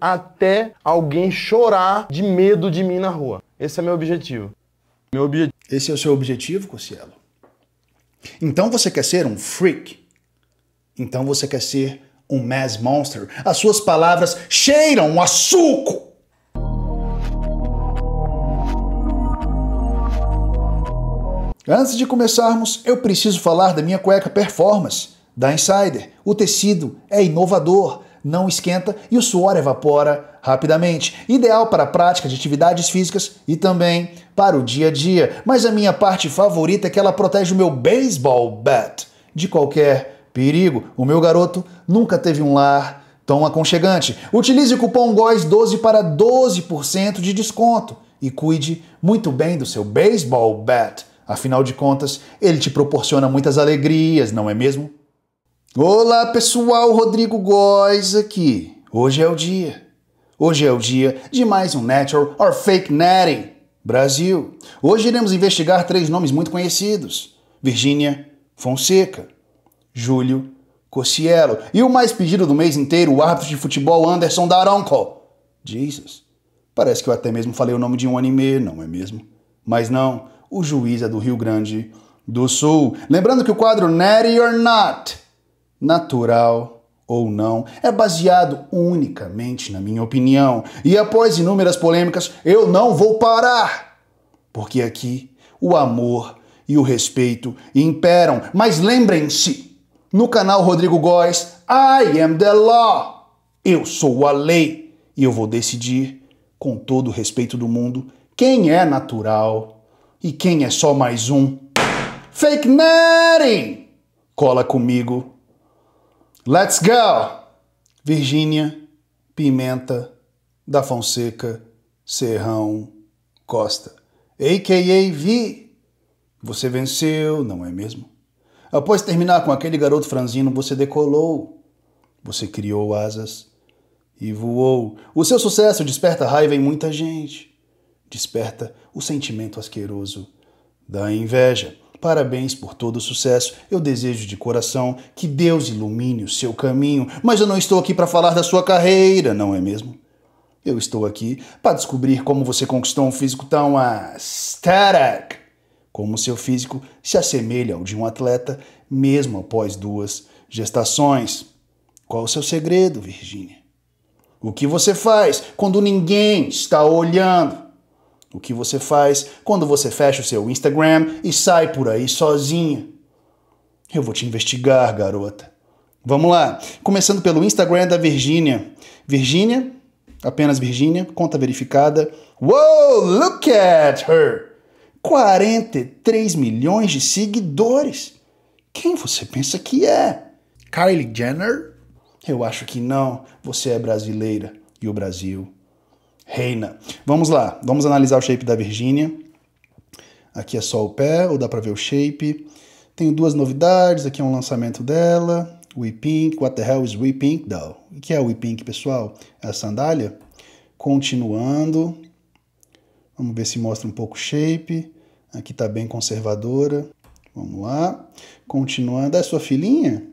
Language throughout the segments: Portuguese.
até alguém chorar de medo de mim na rua. Esse é meu objetivo. Meu obje... Esse é o seu objetivo, Cocielo? Então você quer ser um freak? Então você quer ser um mass monster? As suas palavras cheiram a suco! Antes de começarmos, eu preciso falar da minha cueca performance, da Insider. O tecido é inovador, não esquenta e o suor evapora rapidamente. Ideal para a prática de atividades físicas e também para o dia a dia. Mas a minha parte favorita é que ela protege o meu baseball bat de qualquer perigo. O meu garoto nunca teve um lar tão aconchegante. Utilize o cupom GOES12 para 12% de desconto e cuide muito bem do seu baseball bat. Afinal de contas, ele te proporciona muitas alegrias, não é mesmo? Olá pessoal, Rodrigo Góes aqui. Hoje é o dia. Hoje é o dia de mais um Natural or Fake Natty Brasil. Hoje iremos investigar três nomes muito conhecidos: Virgínia Fonseca, Júlio Cossielo e o mais pedido do mês inteiro, o árbitro de futebol Anderson Daronco. Jesus. Parece que eu até mesmo falei o nome de um anime, não é mesmo? Mas não, o juiz é do Rio Grande do Sul. Lembrando que o quadro Natty or Not natural ou não, é baseado unicamente na minha opinião. E após inúmeras polêmicas, eu não vou parar, porque aqui o amor e o respeito imperam. Mas lembrem-se, no canal Rodrigo Góes, I am the law. Eu sou a lei e eu vou decidir, com todo o respeito do mundo, quem é natural e quem é só mais um. Fake Nutty! Cola comigo Let's go! Virgínia Pimenta da Fonseca Serrão Costa, a.k.a. Vi. Você venceu, não é mesmo? Após terminar com aquele garoto franzino, você decolou. Você criou asas e voou. O seu sucesso desperta raiva em muita gente. Desperta o sentimento asqueroso da inveja. Parabéns por todo o sucesso. Eu desejo de coração que Deus ilumine o seu caminho, mas eu não estou aqui para falar da sua carreira, não é mesmo? Eu estou aqui para descobrir como você conquistou um físico tão aesthetic, como seu físico se assemelha ao de um atleta mesmo após duas gestações. Qual o seu segredo, Virginia? O que você faz quando ninguém está olhando? o que você faz quando você fecha o seu Instagram e sai por aí sozinha. Eu vou te investigar, garota. Vamos lá. Começando pelo Instagram da Virgínia. Virgínia, apenas Virgínia, conta verificada. Wow, look at her! 43 milhões de seguidores. Quem você pensa que é? Kylie Jenner? Eu acho que não. Você é brasileira e o Brasil reina. Vamos lá, vamos analisar o shape da Virgínia. Aqui é só o pé, ou dá para ver o shape. Tenho duas novidades, aqui é um lançamento dela, We Pink, What the Hell is We Pink, though? O que é We Pink, pessoal? É a sandália? Continuando, vamos ver se mostra um pouco o shape. Aqui está bem conservadora. Vamos lá. Continuando, é sua filhinha?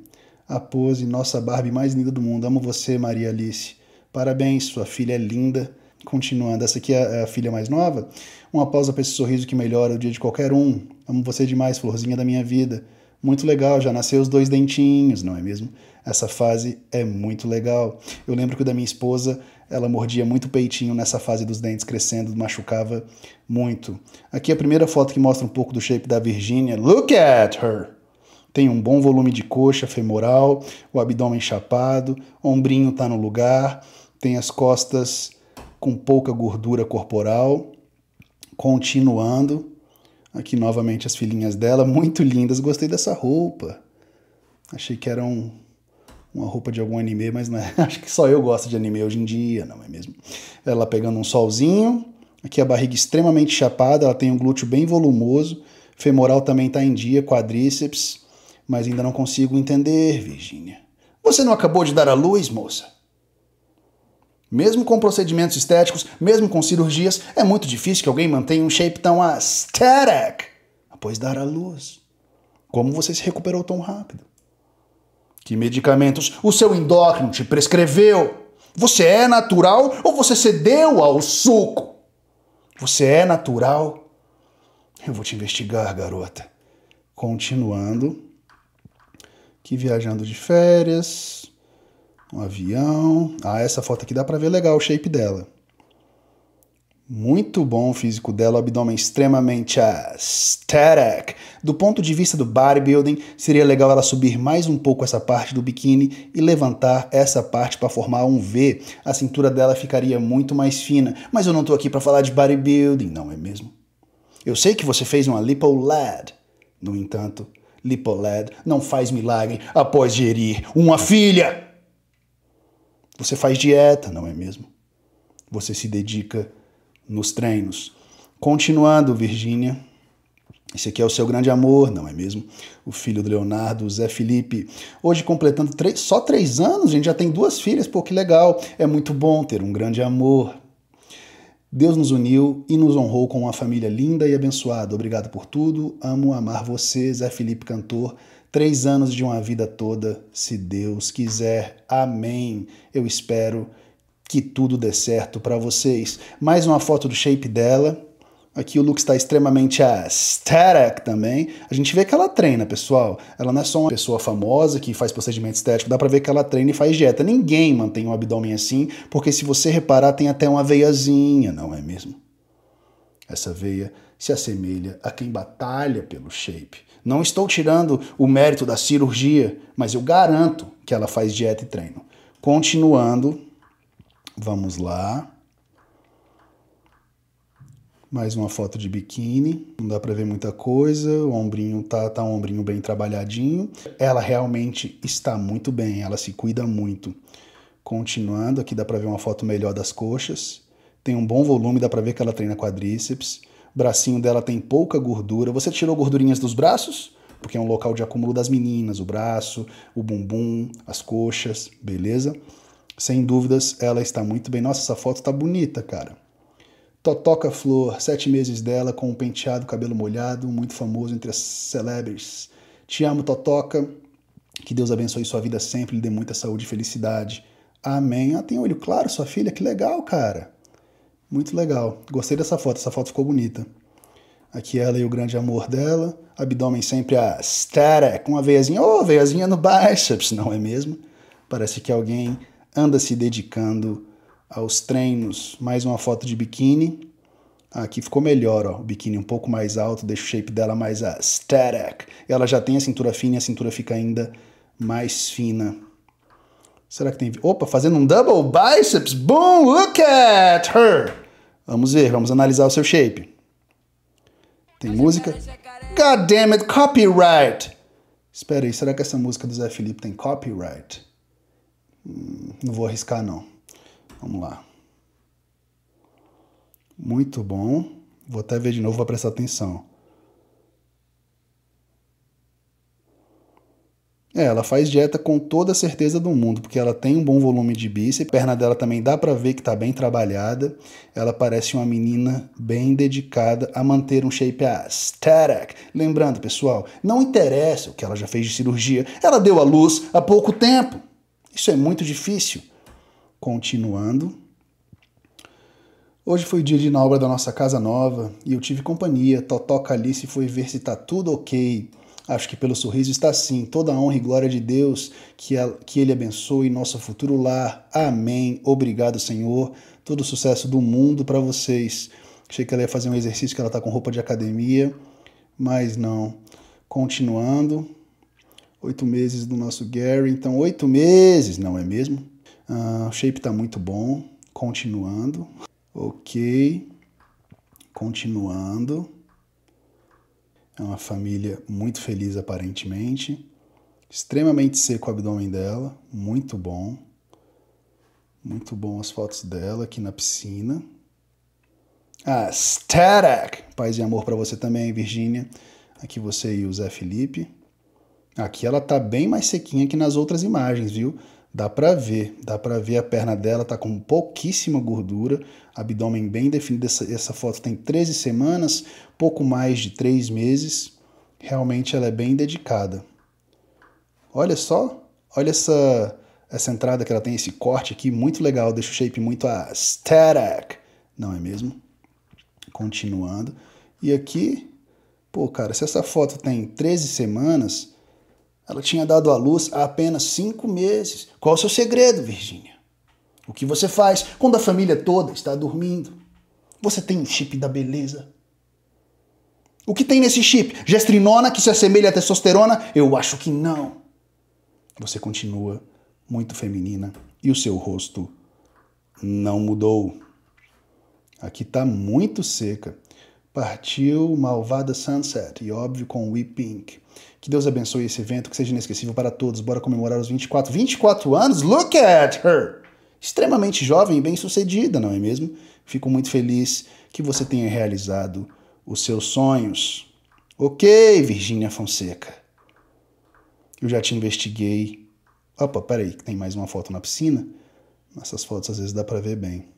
A pose, nossa Barbie mais linda do mundo. Amo você, Maria Alice. Parabéns, sua filha é linda. Continuando, essa aqui é, é a filha mais nova. Uma pausa para esse sorriso que melhora o dia de qualquer um. Amo você demais, florzinha da minha vida. Muito legal, já nasceu os dois dentinhos, não é mesmo? Essa fase é muito legal. Eu lembro que o da minha esposa, ela mordia muito o peitinho nessa fase dos dentes crescendo, machucava muito. Aqui a primeira foto que mostra um pouco do shape da Virgínia. Look at her! Tem um bom volume de coxa femoral, o abdômen chapado, ombrinho tá no lugar, tem as costas com pouca gordura corporal, continuando. Aqui novamente as filhinhas dela, muito lindas. Gostei dessa roupa. Achei que era um, uma roupa de algum anime, mas não é. acho que só eu gosto de anime hoje em dia, não é mesmo? Ela pegando um solzinho, aqui a barriga extremamente chapada, ela tem um glúteo bem volumoso, femoral também está em dia, quadríceps, mas ainda não consigo entender, Virginia. Você não acabou de dar a luz, moça? Mesmo com procedimentos estéticos, mesmo com cirurgias, é muito difícil que alguém mantenha um shape tão aesthetic após dar à luz. Como você se recuperou tão rápido? Que medicamentos o seu endócrino te prescreveu? Você é natural ou você cedeu ao suco? Você é natural? Eu vou te investigar, garota. Continuando, que viajando de férias, um avião. Ah, essa foto aqui dá para ver legal o shape dela. Muito bom o físico dela, o abdômen extremamente aesthetic. Do ponto de vista do bodybuilding, seria legal ela subir mais um pouco essa parte do biquíni e levantar essa parte para formar um V. A cintura dela ficaria muito mais fina. Mas eu não estou aqui para falar de bodybuilding, não é mesmo? Eu sei que você fez uma lipolad. No entanto, lipolad não faz milagre após gerir uma filha. Você faz dieta, não é mesmo? Você se dedica nos treinos. Continuando, Virgínia. Esse aqui é o seu grande amor, não é mesmo? O filho do Leonardo, Zé Felipe. Hoje, completando três, só três anos, a gente já tem duas filhas, pô, que legal. É muito bom ter um grande amor. Deus nos uniu e nos honrou com uma família linda e abençoada. Obrigado por tudo. Amo amar você, Zé Felipe Cantor. Três anos de uma vida toda, se Deus quiser. Amém. Eu espero que tudo dê certo para vocês. Mais uma foto do shape dela. Aqui o look está extremamente aesthetic também. A gente vê que ela treina, pessoal. Ela não é só uma pessoa famosa que faz procedimento estético, dá pra ver que ela treina e faz dieta. Ninguém mantém um abdômen assim, porque se você reparar, tem até uma veiazinha, não é mesmo? Essa veia se assemelha a quem batalha pelo shape. Não estou tirando o mérito da cirurgia, mas eu garanto que ela faz dieta e treino. Continuando, vamos lá. Mais uma foto de biquíni, não dá para ver muita coisa, o ombrinho tá, tá um ombrinho bem trabalhadinho. Ela realmente está muito bem, ela se cuida muito. Continuando, aqui dá para ver uma foto melhor das coxas. Tem um bom volume, dá para ver que ela treina quadríceps bracinho dela tem pouca gordura. Você tirou gordurinhas dos braços? Porque é um local de acúmulo das meninas, o braço, o bumbum, as coxas, beleza? Sem dúvidas, ela está muito bem. Nossa, essa foto está bonita, cara. Totoca Flor, sete meses dela, com um penteado, cabelo molhado, muito famoso entre as celebres. Te amo, Totoca. Que Deus abençoe sua vida sempre, lhe dê muita saúde e felicidade. Amém. Ah, tem olho claro, sua filha, que legal, cara. Muito legal. Gostei dessa foto, essa foto ficou bonita. Aqui ela e o grande amor dela. Abdômen sempre a static, com a veiazinha, ô, oh, veiazinha no biceps, não é mesmo? Parece que alguém anda se dedicando aos treinos. Mais uma foto de biquíni. Ah, aqui ficou melhor, ó, o biquíni um pouco mais alto, deixa o shape dela mais a static. Ela já tem a cintura fina e a cintura fica ainda mais fina. Será que tem. Opa, fazendo um double biceps. Boom, look at her. Vamos ver, vamos analisar o seu shape. Tem música? God damn it, copyright! Espera aí, será que essa música do Zé Felipe tem copyright? Hum, não vou arriscar, não. Vamos lá. Muito bom. Vou até ver de novo para prestar atenção. É, ela faz dieta com toda a certeza do mundo, porque ela tem um bom volume de bíceps, a perna dela também dá para ver que tá bem trabalhada. Ela parece uma menina bem dedicada a manter um shape aesthetic. Lembrando, pessoal, não interessa o que ela já fez de cirurgia, ela deu à luz há pouco tempo. Isso é muito difícil. Continuando. Hoje foi o dia de inaugura da nossa casa nova e eu tive companhia. Totó Calice foi ver se tá tudo ok. Acho que pelo sorriso está sim toda a honra e glória de Deus, que, a, que Ele abençoe nosso futuro lar. Amém. Obrigado, Senhor. Todo o sucesso do mundo para vocês. Achei que ela ia fazer um exercício que ela está com roupa de academia, mas não. Continuando, oito meses do nosso Gary, então oito meses, não é mesmo? Ah, o shape está muito bom. Continuando, ok. Continuando. É uma família muito feliz aparentemente, extremamente seco o abdômen dela, muito bom. Muito bom as fotos dela aqui na piscina. Ah, Static! Paz e amor para você também, Virgínia. Aqui você e o Zé Felipe. Aqui ela tá bem mais sequinha que nas outras imagens, viu? Dá para ver, dá para ver a perna dela, tá com pouquíssima gordura, abdômen bem definido. Essa, essa foto tem 13 semanas, pouco mais de 3 meses. Realmente ela é bem dedicada. Olha só, olha essa essa entrada que ela tem, esse corte aqui, muito legal, deixa o shape muito aesthetic, não é mesmo? Continuando. E aqui, pô, cara, se essa foto tem 13 semanas, ela tinha dado à luz há apenas cinco meses. Qual é o seu segredo, Virgínia? O que você faz quando a família toda está dormindo? Você tem um chip da beleza. O que tem nesse chip? Gestrinona que se assemelha à testosterona? Eu acho que não. Você continua muito feminina e o seu rosto não mudou. Aqui está muito seca. Partiu Malvada Sunset e óbvio com We Pink. Que Deus abençoe esse evento, que seja inesquecível para todos. Bora comemorar os 24, 24 anos. Look at her! Extremamente jovem e bem-sucedida, não é mesmo? Fico muito feliz que você tenha realizado os seus sonhos. OK, Virginia Fonseca. Eu já te investiguei. Opa, peraí, que tem mais uma foto na piscina. Essas fotos às vezes dá para ver bem.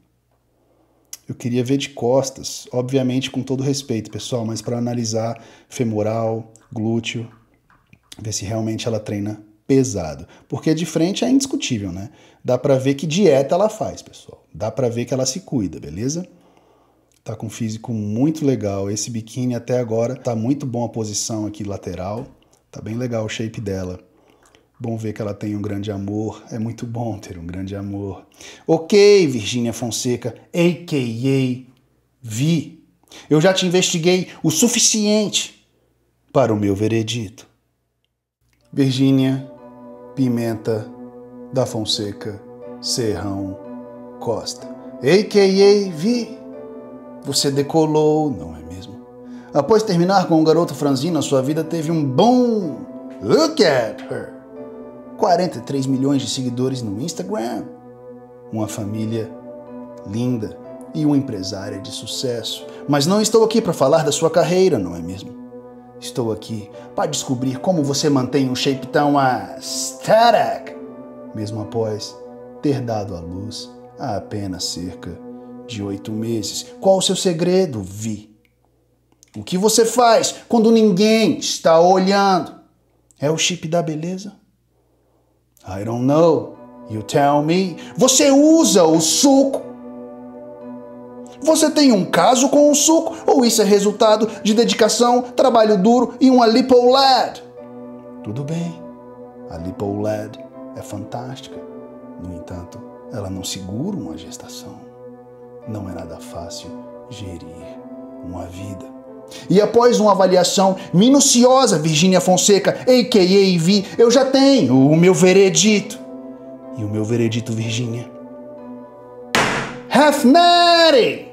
Eu queria ver de costas, obviamente com todo respeito, pessoal, mas para analisar femoral, glúteo, ver se realmente ela treina pesado. Porque de frente é indiscutível, né? Dá para ver que dieta ela faz, pessoal. Dá para ver que ela se cuida, beleza? Tá com um físico muito legal. Esse biquíni até agora tá muito bom a posição aqui lateral. Tá bem legal o shape dela. Bom ver que ela tem um grande amor. É muito bom ter um grande amor. Ok, Virgínia Fonseca, a.k.a. Vi. Eu já te investiguei o suficiente para o meu veredito. Virgínia Pimenta da Fonseca Serrão Costa. A.K.A. Vi. Você decolou, não é mesmo? Após terminar com o garoto franzino, sua vida teve um bom... Look at her! 43 milhões de seguidores no Instagram, uma família linda e uma empresária de sucesso. Mas não estou aqui para falar da sua carreira, não é mesmo? Estou aqui para descobrir como você mantém um shape tão aesthetic, mesmo após ter dado à luz há apenas cerca de oito meses. Qual o seu segredo, Vi? O que você faz quando ninguém está olhando? É o chip da beleza? I don't know. You tell me. Você usa o suco. Você tem um caso com o suco ou isso é resultado de dedicação, trabalho duro e uma lipoled? Tudo bem. A lipoled é fantástica. No entanto, ela não segura uma gestação. Não é nada fácil gerir uma vida. E após uma avaliação minuciosa, Virginia Fonseca, a.k.a. Vi, eu já tenho o meu veredito. E o meu veredito, Virginia? Half Natty!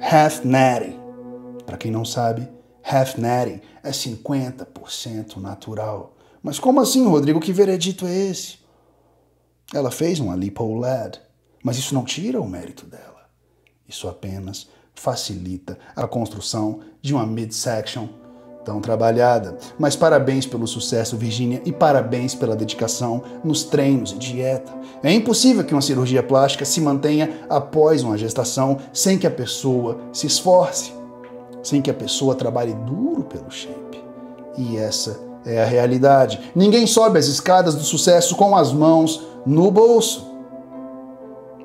Half Natty. Pra quem não sabe, Half Natty é 50% natural. Mas como assim, Rodrigo? Que veredito é esse? Ela fez uma lipo LED, mas isso não tira o mérito dela. Isso apenas facilita a construção de uma midsection tão trabalhada. Mas parabéns pelo sucesso, Virginia, e parabéns pela dedicação nos treinos e dieta. É impossível que uma cirurgia plástica se mantenha após uma gestação sem que a pessoa se esforce, sem que a pessoa trabalhe duro pelo shape. E essa é a realidade. Ninguém sobe as escadas do sucesso com as mãos no bolso.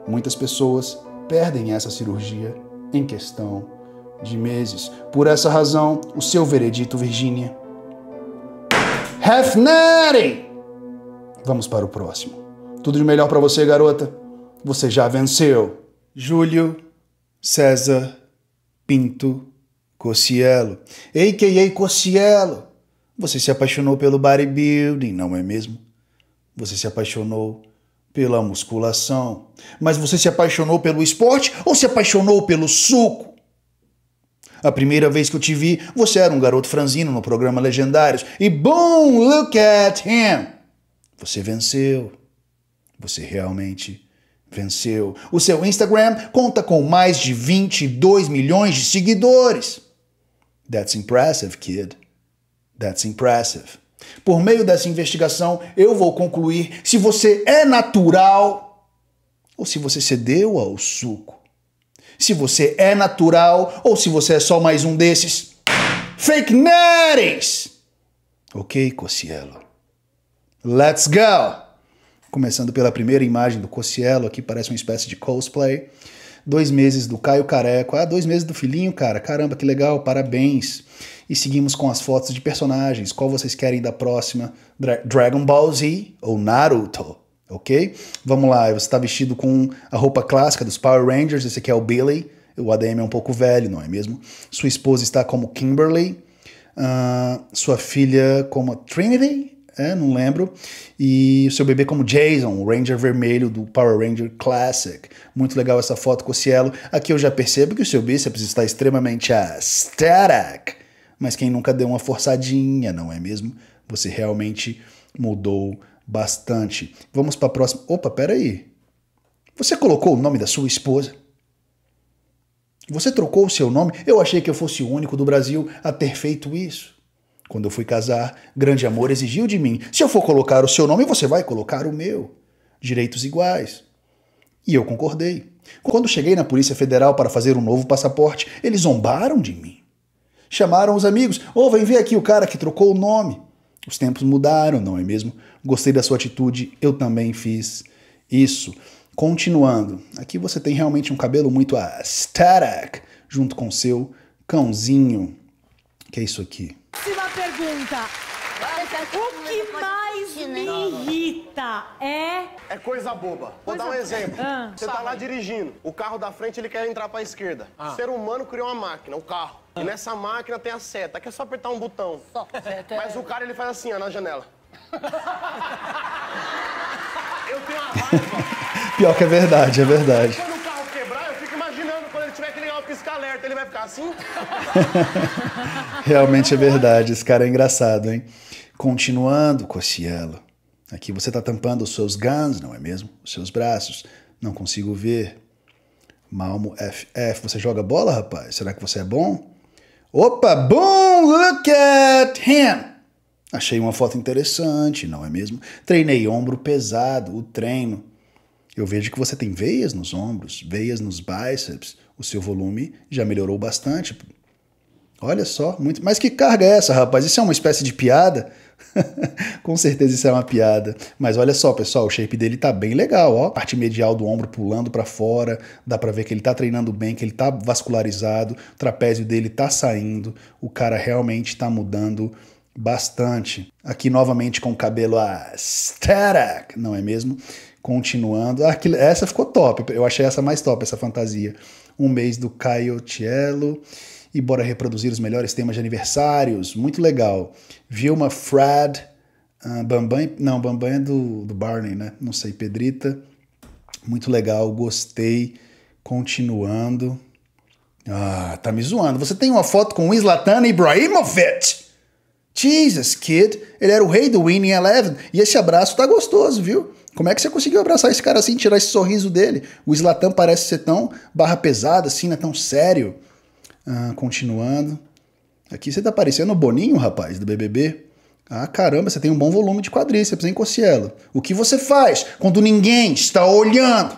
Muitas pessoas perdem essa cirurgia em questão de meses. Por essa razão, o seu veredito, Virgínia. Hefneri! Vamos para o próximo. Tudo de melhor para você, garota. Você já venceu. Júlio César Pinto Cocielo. A.K.A. Cocielo. Você se apaixonou pelo bodybuilding, não é mesmo? Você se apaixonou pela musculação. Mas você se apaixonou pelo esporte ou se apaixonou pelo suco? A primeira vez que eu te vi, você era um garoto franzino no programa Legendários. E boom, look at him! Você venceu. Você realmente venceu. O seu Instagram conta com mais de 22 milhões de seguidores. That's impressive, kid. That's impressive. Por meio dessa investigação, eu vou concluir se você é natural ou se você cedeu ao suco. Se você é natural ou se você é só mais um desses. Fake nerds! Ok, Cocielo. Let's go! Começando pela primeira imagem do Cocielo, aqui parece uma espécie de cosplay dois meses do Caio Careco, ah, dois meses do filhinho, cara, caramba, que legal, parabéns. E seguimos com as fotos de personagens, qual vocês querem da próxima? Dra Dragon Ball Z ou Naruto, ok? Vamos lá, você está vestido com a roupa clássica dos Power Rangers, esse aqui é o Billy, o ADM é um pouco velho, não é mesmo? Sua esposa está como Kimberly, uh, sua filha como Trinity, é, não lembro. E o seu bebê como Jason, o Ranger vermelho do Power Ranger Classic. Muito legal essa foto com o Cielo. Aqui eu já percebo que o seu bíceps está extremamente aesthetic. Mas quem nunca deu uma forçadinha, não é mesmo? Você realmente mudou bastante. Vamos para a próxima. Opa, peraí. Você colocou o nome da sua esposa? Você trocou o seu nome? Eu achei que eu fosse o único do Brasil a ter feito isso. Quando eu fui casar, grande amor exigiu de mim: se eu for colocar o seu nome, você vai colocar o meu. Direitos iguais. E eu concordei. Quando cheguei na Polícia Federal para fazer um novo passaporte, eles zombaram de mim. Chamaram os amigos: Ô, oh, vem ver aqui o cara que trocou o nome. Os tempos mudaram, não é mesmo? Gostei da sua atitude, eu também fiz isso. Continuando, aqui você tem realmente um cabelo muito aesthetic, junto com o seu cãozinho. Que é isso aqui? Próxima pergunta. O que mais me irrita é. É coisa boba. Vou dar um exemplo. Ah. Você tá lá dirigindo, o carro da frente ele quer entrar pra esquerda. Ah. O ser humano criou uma máquina, o um carro. E ah. nessa máquina tem a seta, Aqui é só apertar um botão. Só. É- Mas o cara ele faz assim, ó, na janela. Eu tenho uma raiva. Pior que é verdade, é verdade alerta, ele vai ficar assim? Realmente é verdade, esse cara é engraçado, hein? Continuando, Cossiello. Aqui você está tampando os seus guns, não é mesmo? Os seus braços. Não consigo ver. Malmo FF, você joga bola, rapaz? Será que você é bom? Opa, boom! Look at him! Achei uma foto interessante, não é mesmo? Treinei ombro pesado, o treino. Eu vejo que você tem veias nos ombros, veias nos bíceps o seu volume já melhorou bastante. Olha só, muito. Mas que carga é essa, rapaz? Isso é uma espécie de piada? Com certeza isso é uma piada. Mas olha só, pessoal, o shape dele tá bem legal, ó. Parte medial do ombro pulando para fora, dá para ver que ele tá treinando bem, que ele tá vascularizado, o trapézio dele tá saindo, o cara realmente tá mudando bastante. Aqui novamente com o cabelo aesthetic, não é mesmo? Continuando. Ah, que... essa ficou top. Eu achei essa mais top, essa fantasia um mês do Caio Tiello. e bora reproduzir os melhores temas de aniversários. Muito legal. Vilma Fred, uh, Bambam, não, Bambam é do, do Barney, né? Não sei, Pedrita. Muito legal, gostei. Continuando. Ah, tá me zoando. Você tem uma foto com o Islatan Ibrahimovic? Jesus, kid. Ele era o rei do Winning Eleven. E esse abraço tá gostoso, viu? Como é que você conseguiu abraçar esse cara assim, tirar esse sorriso dele? O Slatan parece ser tão barra pesada, assim, né? Tão sério. Ah, continuando. Aqui você tá parecendo o Boninho, rapaz, do BBB. Ah, caramba, você tem um bom volume de quadríceps, hein, Cossielo? O que você faz quando ninguém está olhando?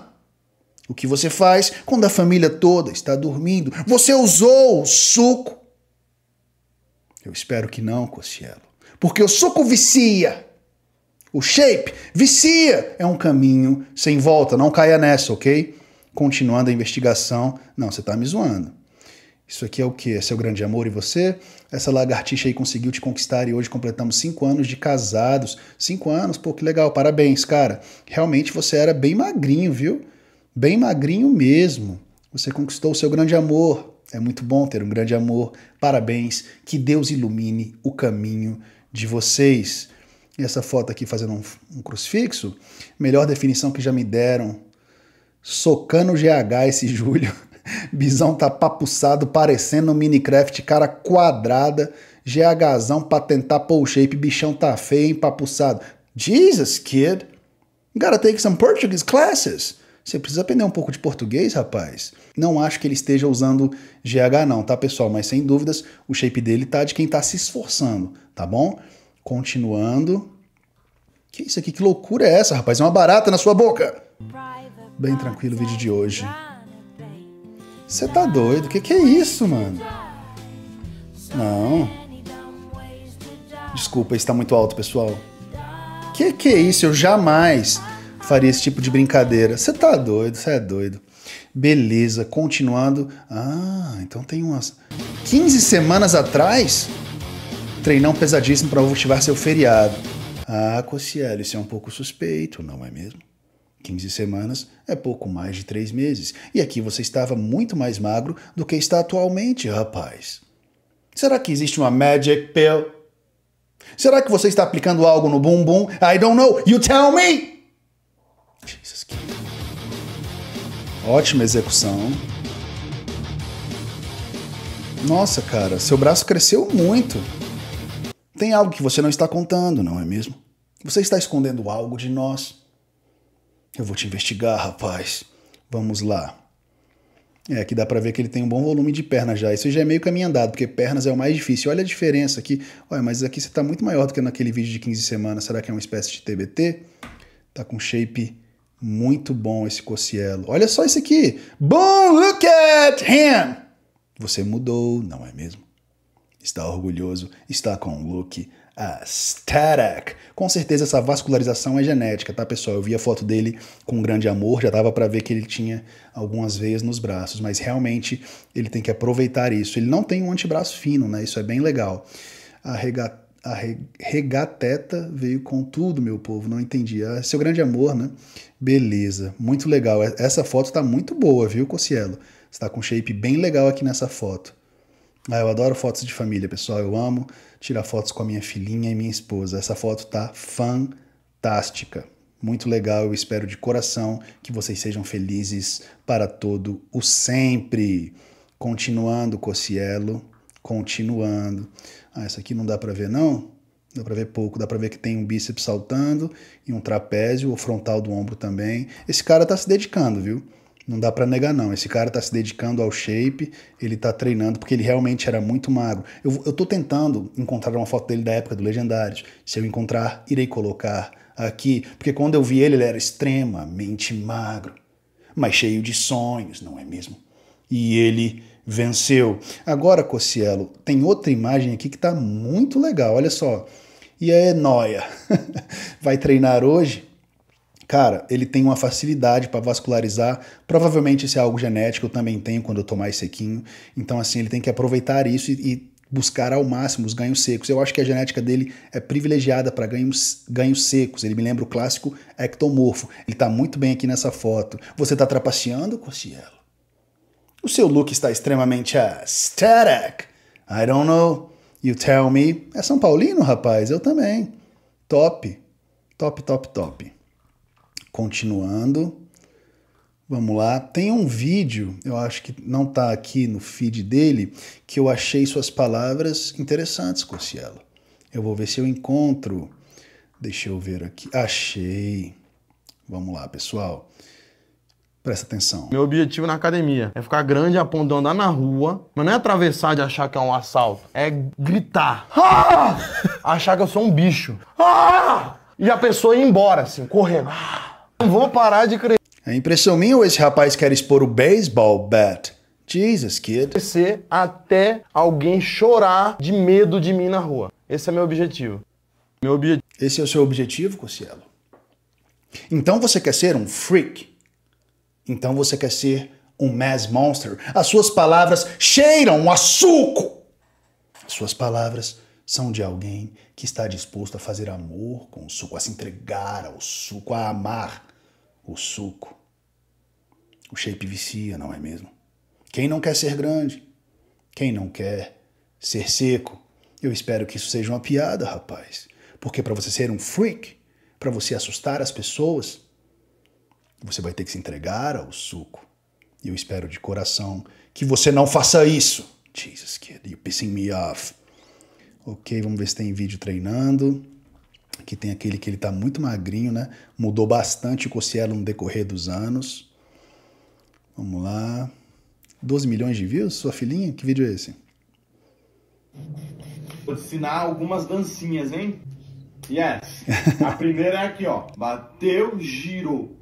O que você faz quando a família toda está dormindo? Você usou o suco? Eu espero que não, Cossielo. Porque o suco vicia. O shape vicia, é um caminho sem volta, não caia nessa, ok? Continuando a investigação, não, você tá me zoando. Isso aqui é o que? É seu grande amor e você? Essa lagartixa aí conseguiu te conquistar e hoje completamos cinco anos de casados. Cinco anos, pô, que legal, parabéns, cara. Realmente você era bem magrinho, viu? Bem magrinho mesmo. Você conquistou o seu grande amor. É muito bom ter um grande amor. Parabéns. Que Deus ilumine o caminho de vocês. E essa foto aqui fazendo um, um crucifixo, melhor definição que já me deram. Socando GH esse julho. Bisão tá papuçado, parecendo um Minecraft, cara quadrada. GHzão pra tentar pull shape, bichão tá feio, empapuçado. Jesus, kid. gotta take some Portuguese classes. Você precisa aprender um pouco de português, rapaz. Não acho que ele esteja usando GH não, tá, pessoal? Mas sem dúvidas, o shape dele tá de quem tá se esforçando, tá bom? Continuando. Que isso aqui? Que loucura é essa, rapaz? É uma barata na sua boca! Bem tranquilo o vídeo de hoje. Você tá doido? O que, que é isso, mano? Não. Desculpa, está muito alto, pessoal. Que que é isso? Eu jamais faria esse tipo de brincadeira. Você tá doido, você é doido. Beleza, continuando. Ah, então tem umas 15 semanas atrás treinão pesadíssimo para motivar seu feriado. Ah, Cossiello, isso é um pouco suspeito, não é mesmo? 15 semanas é pouco mais de três meses, e aqui você estava muito mais magro do que está atualmente, rapaz. Será que existe uma magic pill? Será que você está aplicando algo no bumbum? I don't know, you tell me! Jesus, que... Ótima execução. Nossa, cara, seu braço cresceu muito. Tem algo que você não está contando, não é mesmo? Você está escondendo algo de nós. Eu vou te investigar, rapaz. Vamos lá. É, aqui dá para ver que ele tem um bom volume de pernas já. Isso já é meio caminho andado, porque pernas é o mais difícil. Olha a diferença aqui. Olha, mas aqui você está muito maior do que naquele vídeo de 15 semanas. Será que é uma espécie de TBT? Tá com shape muito bom esse cocielo. Olha só isso aqui. Boom, look at him! Você mudou, não é mesmo? Está orgulhoso, está com um look aesthetic. Com certeza essa vascularização é genética, tá, pessoal? Eu vi a foto dele com grande amor, já dava para ver que ele tinha algumas veias nos braços, mas realmente ele tem que aproveitar isso. Ele não tem um antebraço fino, né? Isso é bem legal. A regata a regateta veio com tudo, meu povo, não entendi. Ah, seu grande amor, né? Beleza, muito legal. Essa foto tá muito boa, viu, Cocielo? Está com shape bem legal aqui nessa foto. Ah, eu adoro fotos de família, pessoal. Eu amo tirar fotos com a minha filhinha e minha esposa. Essa foto tá fantástica. Muito legal. Eu espero de coração que vocês sejam felizes para todo o sempre. Continuando, Cocielo. Continuando. Ah, essa aqui não dá para ver, não? Dá para ver pouco, dá para ver que tem um bíceps saltando e um trapézio, o frontal do ombro também. Esse cara tá se dedicando, viu? não dá para negar não. Esse cara tá se dedicando ao shape, ele tá treinando porque ele realmente era muito magro. Eu, eu tô tentando encontrar uma foto dele da época do Legendários. Se eu encontrar, irei colocar aqui, porque quando eu vi ele, ele era extremamente magro, mas cheio de sonhos, não é mesmo? E ele venceu. Agora, Cocielo, tem outra imagem aqui que tá muito legal, olha só. E a é Enoia vai treinar hoje? Cara, ele tem uma facilidade para vascularizar. Provavelmente isso é algo genético, eu também tenho quando eu tô mais sequinho. Então, assim, ele tem que aproveitar isso e, e buscar ao máximo os ganhos secos. Eu acho que a genética dele é privilegiada para ganhos, ganhos secos. Ele me lembra o clássico ectomorfo. Ele está muito bem aqui nessa foto. Você está trapaceando, Cossielo? O seu look está extremamente aesthetic. I don't know. You tell me. É São Paulino, rapaz? Eu também. Top. Top, top, top. Continuando. Vamos lá. Tem um vídeo, eu acho que não está aqui no feed dele, que eu achei suas palavras interessantes, Cossielo. Eu vou ver se eu encontro. Deixa eu ver aqui. Achei. Vamos lá, pessoal. Presta atenção. Meu objetivo na academia é ficar grande a ponto de andar na rua, mas não é atravessar de achar que é um assalto, é gritar. Ah! achar que eu sou um bicho. Ah! E a pessoa ir embora, assim, correndo. Ah! Não vou parar de crescer. É impressão minha ou esse rapaz quer expor o baseball bat? Jesus, kid. Crescer até alguém chorar de medo de mim na rua. Esse é meu objetivo. Meu objetivo. Esse é o seu objetivo, Cocielo? Então você quer ser um freak? Então você quer ser um mass monster? As suas palavras cheiram a suco! As suas palavras são de alguém que está disposto a fazer amor com o suco, a se entregar ao suco, a amar o suco. O shape vicia, não é mesmo? Quem não quer ser grande? Quem não quer ser seco? Eu espero que isso seja uma piada, rapaz. Porque para você ser um freak, para você assustar as pessoas, você vai ter que se entregar ao suco. E eu espero de coração que você não faça isso. Jesus, kid, you pissing me off. Ok, vamos ver se tem vídeo treinando que tem aquele que ele está muito magrinho, né? Mudou bastante o Cossielo no decorrer dos anos. Vamos lá. 12 milhões de views, sua filhinha? Que vídeo é esse? Vou te ensinar algumas dancinhas, hein? Yes. A primeira é aqui, ó. Bateu, girou.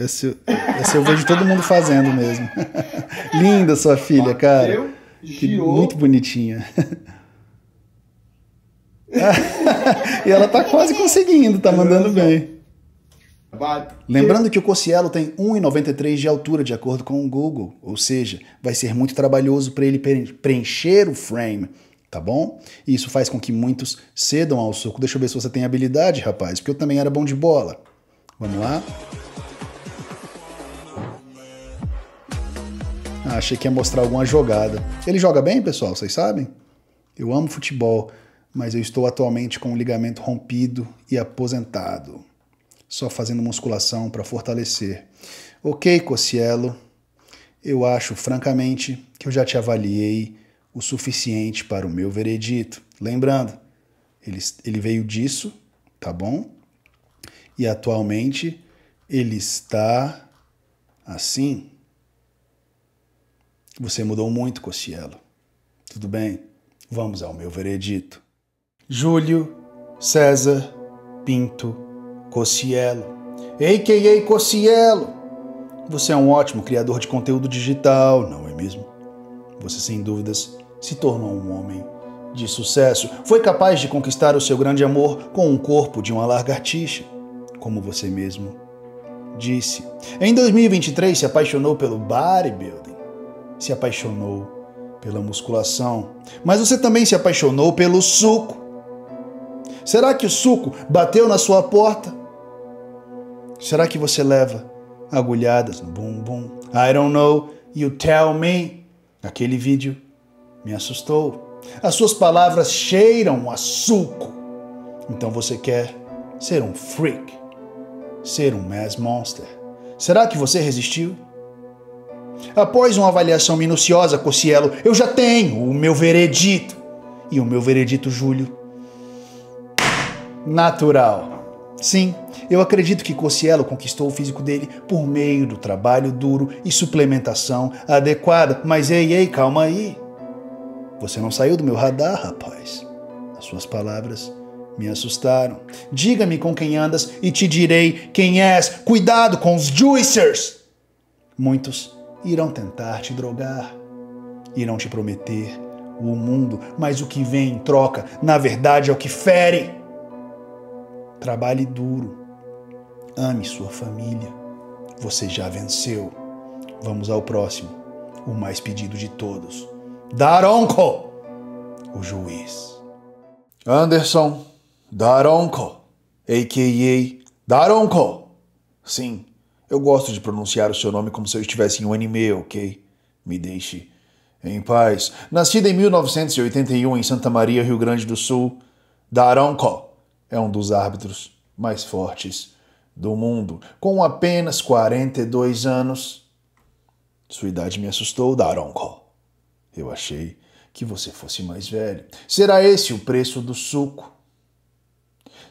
Esse, esse eu vejo todo mundo fazendo mesmo. Linda sua filha, Bateu, cara. Girou. Que, muito bonitinha. e ela tá quase conseguindo, tá mandando bem. Lembrando que o Cossielo tem 1,93 de altura, de acordo com o Google, ou seja, vai ser muito trabalhoso para ele preencher o frame, tá bom? E isso faz com que muitos cedam ao soco. Deixa eu ver se você tem habilidade, rapaz, porque eu também era bom de bola. Vamos lá. Ah, achei que ia mostrar alguma jogada. Ele joga bem, pessoal, vocês sabem? Eu amo futebol mas eu estou atualmente com o ligamento rompido e aposentado. Só fazendo musculação para fortalecer. Ok, Cocielo, eu acho francamente que eu já te avaliei o suficiente para o meu veredito. Lembrando, ele, ele veio disso, tá bom? E atualmente ele está assim. Você mudou muito, Cocielo. Tudo bem, vamos ao meu veredito. Júlio César Pinto Cocielo. Ei, Cocielo! Você é um ótimo criador de conteúdo digital, não é mesmo? Você, sem dúvidas, se tornou um homem de sucesso. Foi capaz de conquistar o seu grande amor com o corpo de uma lagartixa, como você mesmo disse. Em 2023, se apaixonou pelo bodybuilding, se apaixonou pela musculação, mas você também se apaixonou pelo suco. Será que o suco bateu na sua porta? Será que você leva agulhadas no bumbum? I don't know, you tell me. Aquele vídeo me assustou. As suas palavras cheiram a suco. Então você quer ser um freak, ser um mass monster. Será que você resistiu? Após uma avaliação minuciosa, Cocielo, eu já tenho o meu veredito. E o meu veredito, Júlio, natural. Sim, eu acredito que Cocielo conquistou o físico dele por meio do trabalho duro e suplementação adequada. Mas ei, ei, calma aí. Você não saiu do meu radar, rapaz. As suas palavras me assustaram. Diga-me com quem andas e te direi quem és. Cuidado com os juicers! Muitos irão tentar te drogar, irão te prometer o mundo, mas o que vem em troca, na verdade, é o que fere. Trabalhe duro. Ame sua família. Você já venceu. Vamos ao próximo, o mais pedido de todos. Daronco, o juiz. Anderson Daronco, a.k.a. Daronco. Sim, eu gosto de pronunciar o seu nome como se eu estivesse em um anime, ok? Me deixe em paz. Nascido em 1981 em Santa Maria, Rio Grande do Sul, Daronco é um dos árbitros mais fortes do mundo. Com apenas 42 anos, sua idade me assustou, Daronco. Eu achei que você fosse mais velho. Será esse o preço do suco?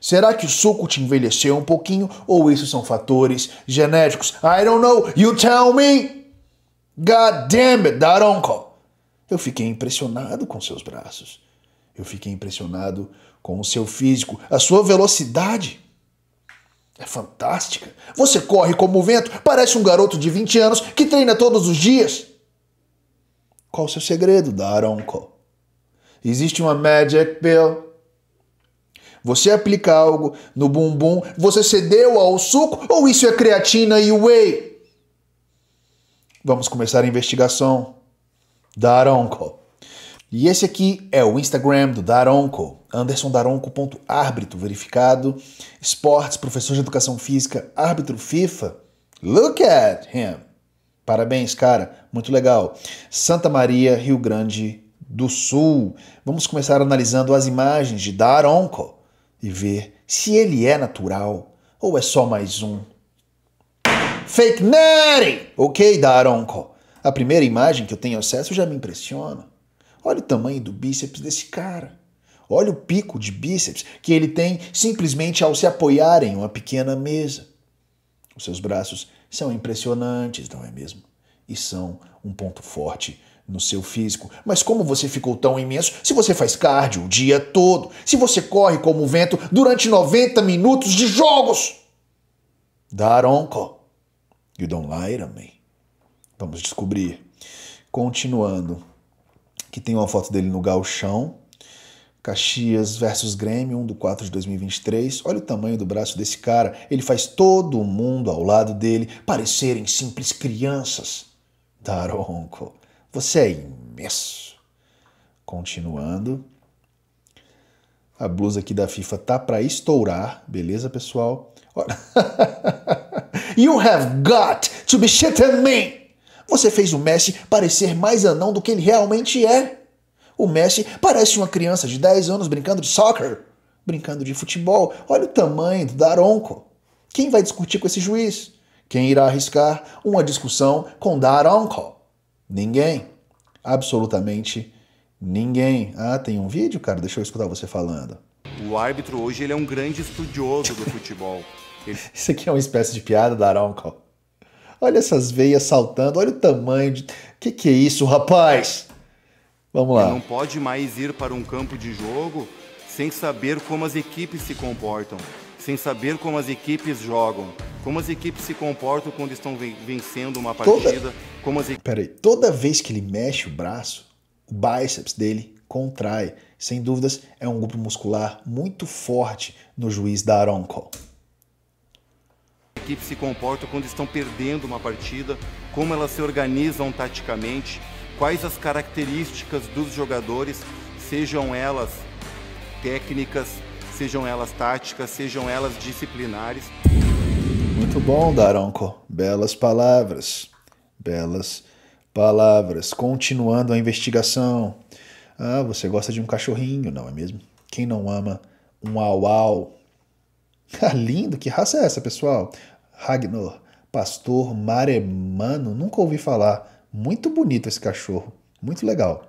Será que o suco te envelheceu um pouquinho ou isso são fatores genéticos? I don't know, you tell me! God damn it, Daronco! Eu fiquei impressionado com seus braços. Eu fiquei impressionado com o seu físico, a sua velocidade. É fantástica. Você corre como o vento, parece um garoto de 20 anos que treina todos os dias. Qual o seu segredo, Daronco? Existe uma magic pill. Você aplica algo no bumbum, você cedeu ao suco ou isso é creatina e whey? Vamos começar a investigação. Daronco. E esse aqui é o Instagram do Daronco, andersondaronco.árbitro, verificado, esportes, professor de educação física, árbitro FIFA. Look at him! Parabéns, cara, muito legal. Santa Maria, Rio Grande do Sul. Vamos começar analisando as imagens de Daronco e ver se ele é natural ou é só mais um. Fake Nerdy! Ok, Daronco. A primeira imagem que eu tenho acesso já me impressiona. Olha o tamanho do bíceps desse cara. Olha o pico de bíceps que ele tem simplesmente ao se apoiar em uma pequena mesa. Os seus braços são impressionantes, não é mesmo? E são um ponto forte no seu físico. Mas como você ficou tão imenso se você faz cardio o dia todo? Se você corre como o vento durante 90 minutos de jogos? Daronco. You don't lie to me. Vamos descobrir. Continuando que tem uma foto dele no galchão. Caxias versus Grêmio, 1 do 4 de 2023. Olha o tamanho do braço desse cara. Ele faz todo mundo ao lado dele parecerem simples crianças. Daronco, você é imenso. Continuando. A blusa aqui da FIFA tá para estourar, beleza, pessoal? you have got to be shitting me! Você fez o Messi parecer mais anão do que ele realmente é. O Messi parece uma criança de 10 anos brincando de soccer, brincando de futebol. Olha o tamanho do Daronco. Quem vai discutir com esse juiz? Quem irá arriscar uma discussão com Daronco? Ninguém. Absolutamente ninguém. Ah, tem um vídeo, cara? Deixa eu escutar você falando. O árbitro hoje ele é um grande estudioso do futebol. Ele... Isso aqui é uma espécie de piada da Aronco. Olha essas veias saltando, olha o tamanho de. Que que é isso, rapaz? Vamos lá. Não pode mais ir para um campo de jogo sem saber como as equipes se comportam, sem saber como as equipes jogam, como as equipes se comportam quando estão vencendo uma partida, toda... como as Peraí, toda vez que ele mexe o braço, o bíceps dele contrai. Sem dúvidas, é um grupo muscular muito forte no juiz da Aroncol equipes se comportam quando estão perdendo uma partida, como elas se organizam taticamente, quais as características dos jogadores, sejam elas técnicas, sejam elas táticas, sejam elas disciplinares. Muito bom, Daronco. Belas palavras. Belas palavras. Continuando a investigação. Ah, você gosta de um cachorrinho, não é mesmo? Quem não ama um au-au? Ah, lindo, que raça é essa, pessoal? Ragnor, pastor maremano, nunca ouvi falar. Muito bonito esse cachorro, muito legal.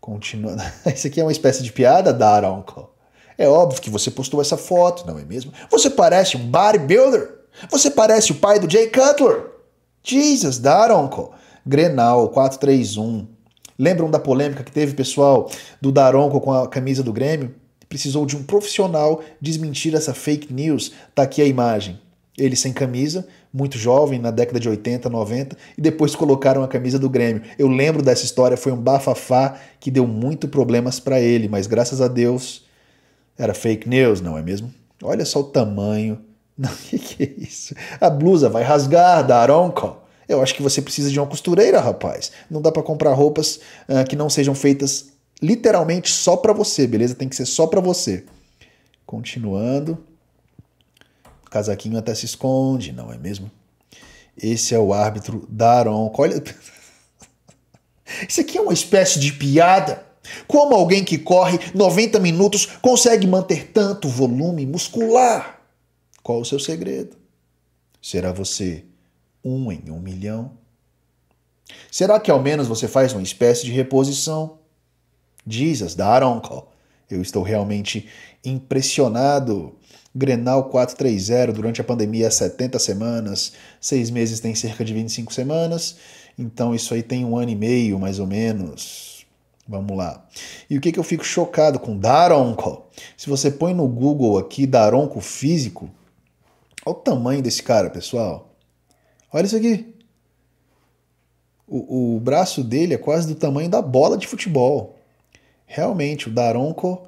Continuando, isso aqui é uma espécie de piada, Daronco. É óbvio que você postou essa foto, não é mesmo? Você parece um bodybuilder. Você parece o pai do Jay Cutler. Jesus, Dar Grenal 431. Lembram da polêmica que teve, pessoal, do Daronco com a camisa do Grêmio? Precisou de um profissional desmentir essa fake news. Tá aqui a imagem. Ele sem camisa, muito jovem, na década de 80, 90, e depois colocaram a camisa do Grêmio. Eu lembro dessa história, foi um bafafá que deu muito problemas para ele, mas graças a Deus era fake news, não é mesmo? Olha só o tamanho. Não, o que, que, é isso? A blusa vai rasgar, Daronco. Eu acho que você precisa de uma costureira, rapaz. Não dá para comprar roupas uh, que não sejam feitas literalmente só para você, beleza? Tem que ser só para você. Continuando casaquinho até se esconde, não é mesmo? Esse é o árbitro Daron. Olha. Isso aqui é uma espécie de piada. Como alguém que corre 90 minutos consegue manter tanto volume muscular? Qual o seu segredo? Será você um em um milhão? Será que ao menos você faz uma espécie de reposição? Jesus, Daronco, eu estou realmente impressionado. Grenal 430 durante a pandemia 70 semanas, seis meses tem cerca de 25 semanas, então isso aí tem um ano e meio mais ou menos. Vamos lá. E o que, que eu fico chocado com Daronco? Se você põe no Google aqui Daronco físico, olha o tamanho desse cara, pessoal. Olha isso aqui. O, o braço dele é quase do tamanho da bola de futebol. Realmente, o Daronco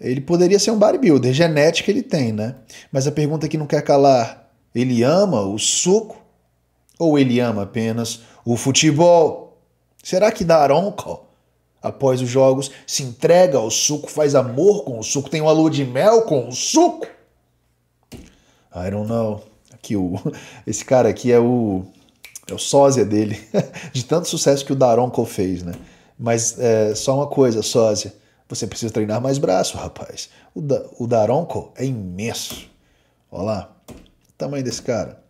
ele poderia ser um bodybuilder, genética ele tem, né? Mas a pergunta que não quer calar, ele ama o suco ou ele ama apenas o futebol? Será que Daronco, após os jogos, se entrega ao suco, faz amor com o suco, tem uma lua de mel com o suco? I don't know. Aqui, o, esse cara aqui é o, é o sósia dele, de tanto sucesso que o Daronco fez, né? Mas é, só uma coisa, sósia. Você precisa treinar mais braço, rapaz. O, da, o Daronco é imenso. Olha lá. O tamanho desse cara.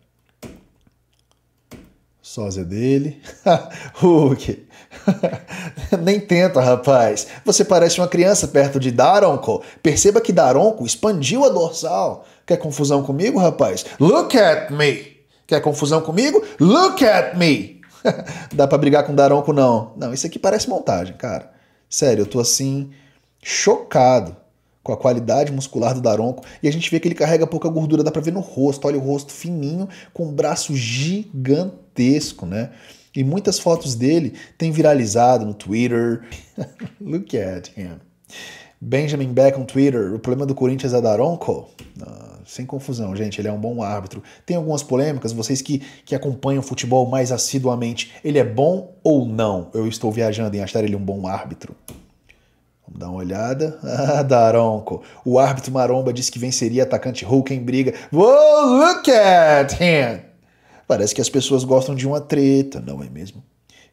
Sósia dele. Hulk. Nem tenta, rapaz. Você parece uma criança perto de Daronco. Perceba que Daronco expandiu a dorsal. Quer confusão comigo, rapaz? Look at me. Quer confusão comigo? Look at me. Dá para brigar com Daronco, não. Não, isso aqui parece montagem, cara. Sério, eu tô assim chocado com a qualidade muscular do Daronco. E a gente vê que ele carrega pouca gordura, dá pra ver no rosto. Olha o rosto fininho, com um braço gigantesco, né? E muitas fotos dele têm viralizado no Twitter. Look at him. Benjamin Beckham Twitter, o problema do Corinthians é Daronco? Ah, sem confusão, gente, ele é um bom árbitro. Tem algumas polêmicas, vocês que, que acompanham o futebol mais assiduamente, ele é bom ou não? Eu estou viajando em achar ele um bom árbitro. Vamos dar uma olhada. Ah, Daronco. O árbitro maromba disse que venceria atacante Hulk em briga. Whoa, look at him! Parece que as pessoas gostam de uma treta, não é mesmo?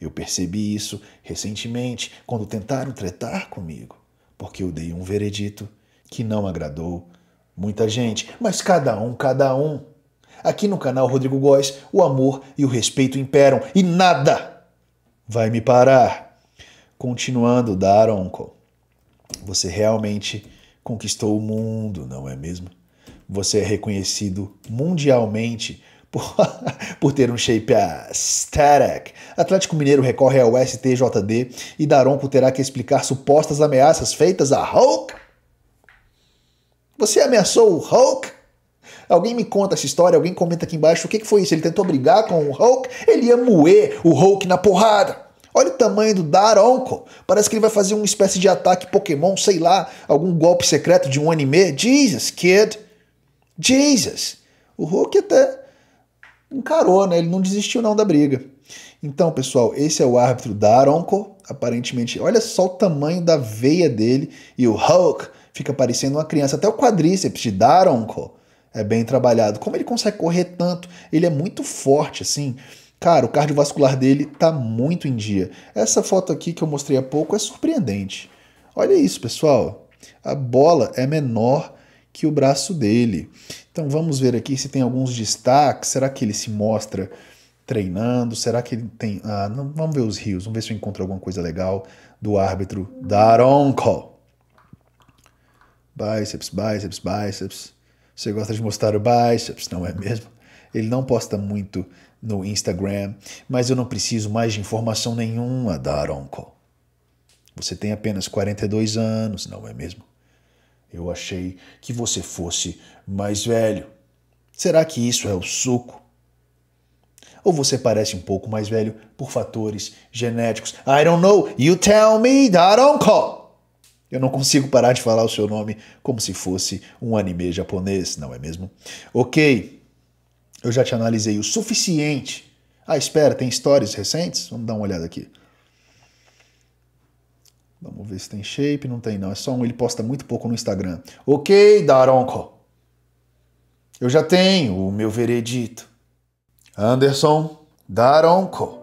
Eu percebi isso recentemente quando tentaram tretar comigo, porque eu dei um veredito que não agradou muita gente, mas cada um, cada um. Aqui no canal Rodrigo Góes, o amor e o respeito imperam e nada vai me parar. Continuando, Daronco. Você realmente conquistou o mundo, não é mesmo? Você é reconhecido mundialmente por, por ter um shape aesthetic. Atlético Mineiro recorre ao STJD e Daronco terá que explicar supostas ameaças feitas a Hulk. Você ameaçou o Hulk? Alguém me conta essa história, alguém comenta aqui embaixo o que, que foi isso. Ele tentou brigar com o Hulk, ele ia moer o Hulk na porrada. Olha o tamanho do Daronco. Parece que ele vai fazer uma espécie de ataque Pokémon, sei lá, algum golpe secreto de um anime. Jesus, kid. Jesus. O Hulk até encarou, né? Ele não desistiu não da briga. Então, pessoal, esse é o árbitro Daronco. Aparentemente, olha só o tamanho da veia dele. E o Hulk fica parecendo uma criança. Até o quadríceps de Daronco é bem trabalhado. Como ele consegue correr tanto? Ele é muito forte, assim. Cara, o cardiovascular dele tá muito em dia. Essa foto aqui que eu mostrei há pouco é surpreendente. Olha isso, pessoal. A bola é menor que o braço dele. Então vamos ver aqui se tem alguns destaques. Será que ele se mostra treinando? Será que ele tem. Ah, não, vamos ver os rios, vamos ver se eu encontro alguma coisa legal do árbitro Daronco. Biceps, biceps, biceps. Você gosta de mostrar o biceps? não é mesmo? Ele não posta muito no Instagram, mas eu não preciso mais de informação nenhuma da Você tem apenas 42 anos, não é mesmo? Eu achei que você fosse mais velho. Será que isso é o suco? Ou você parece um pouco mais velho por fatores genéticos? I don't know, you tell me, Daronko! Eu não consigo parar de falar o seu nome como se fosse um anime japonês, não é mesmo? Ok, eu já te analisei o suficiente. Ah, espera, tem stories recentes? Vamos dar uma olhada aqui. Vamos ver se tem shape. Não tem, não. É só um. Ele posta muito pouco no Instagram. Ok, Daronco. Eu já tenho o meu veredito. Anderson Daronco,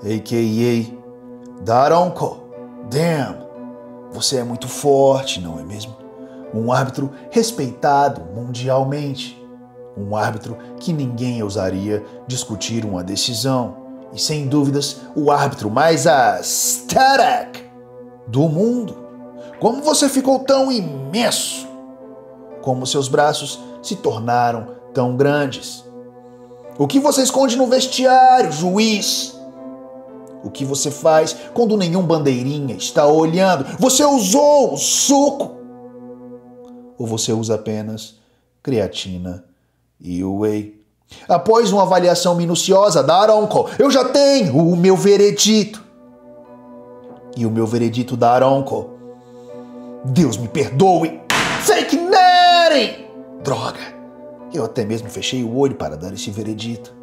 a.k.a. Daronco. Damn, você é muito forte, não é mesmo? Um árbitro respeitado mundialmente um árbitro que ninguém ousaria discutir uma decisão, e sem dúvidas o árbitro mais aesthetic do mundo. Como você ficou tão imenso? Como seus braços se tornaram tão grandes? O que você esconde no vestiário, juiz? O que você faz quando nenhum bandeirinha está olhando? Você usou o suco? Ou você usa apenas creatina? e o Whey. Após uma avaliação minuciosa da Aronco, eu já tenho o meu veredito. E o meu veredito da Aronco. Deus me perdoe! Fake Neri! Droga! Eu até mesmo fechei o olho para dar esse veredito.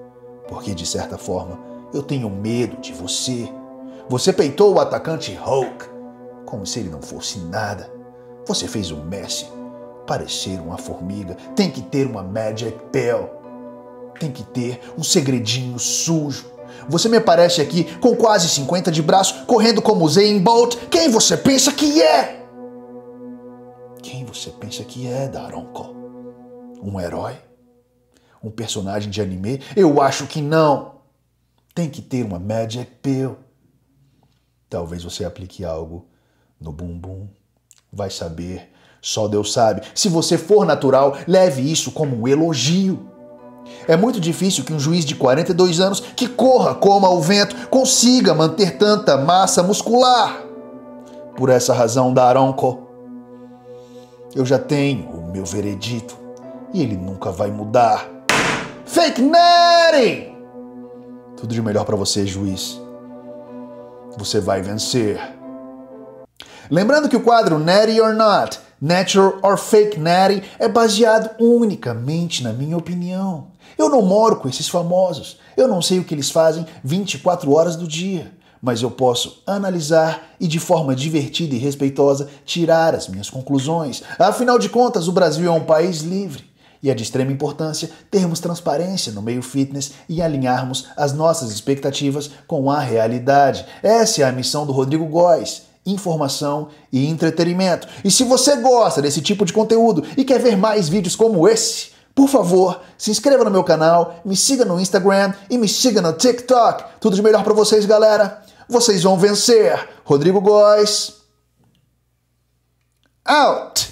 Porque, de certa forma, eu tenho medo de você. Você peitou o atacante Hulk, como se ele não fosse nada. Você fez o Messi Parecer uma formiga, tem que ter uma magic pill. Tem que ter um segredinho sujo. Você me aparece aqui com quase 50 de braço, correndo como Zayn Bolt. Quem você pensa que é? Quem você pensa que é, Daronko? Um herói? Um personagem de anime? Eu acho que não. Tem que ter uma magic pill. Talvez você aplique algo no bumbum. Vai saber só Deus sabe. Se você for natural, leve isso como um elogio. É muito difícil que um juiz de 42 anos, que corra como ao vento, consiga manter tanta massa muscular. Por essa razão, Daronco, eu já tenho o meu veredito e ele nunca vai mudar. Fake Nery. Tudo de melhor para você, juiz. Você vai vencer. Lembrando que o quadro Nery or Not Natural or Fake Natty é baseado unicamente na minha opinião. Eu não moro com esses famosos, eu não sei o que eles fazem 24 horas do dia, mas eu posso analisar e de forma divertida e respeitosa tirar as minhas conclusões. Afinal de contas, o Brasil é um país livre e é de extrema importância termos transparência no meio fitness e alinharmos as nossas expectativas com a realidade. Essa é a missão do Rodrigo Góes informação e entretenimento. E se você gosta desse tipo de conteúdo e quer ver mais vídeos como esse, por favor, se inscreva no meu canal, me siga no Instagram e me siga no TikTok. Tudo de melhor para vocês, galera. Vocês vão vencer. Rodrigo Góes. Out.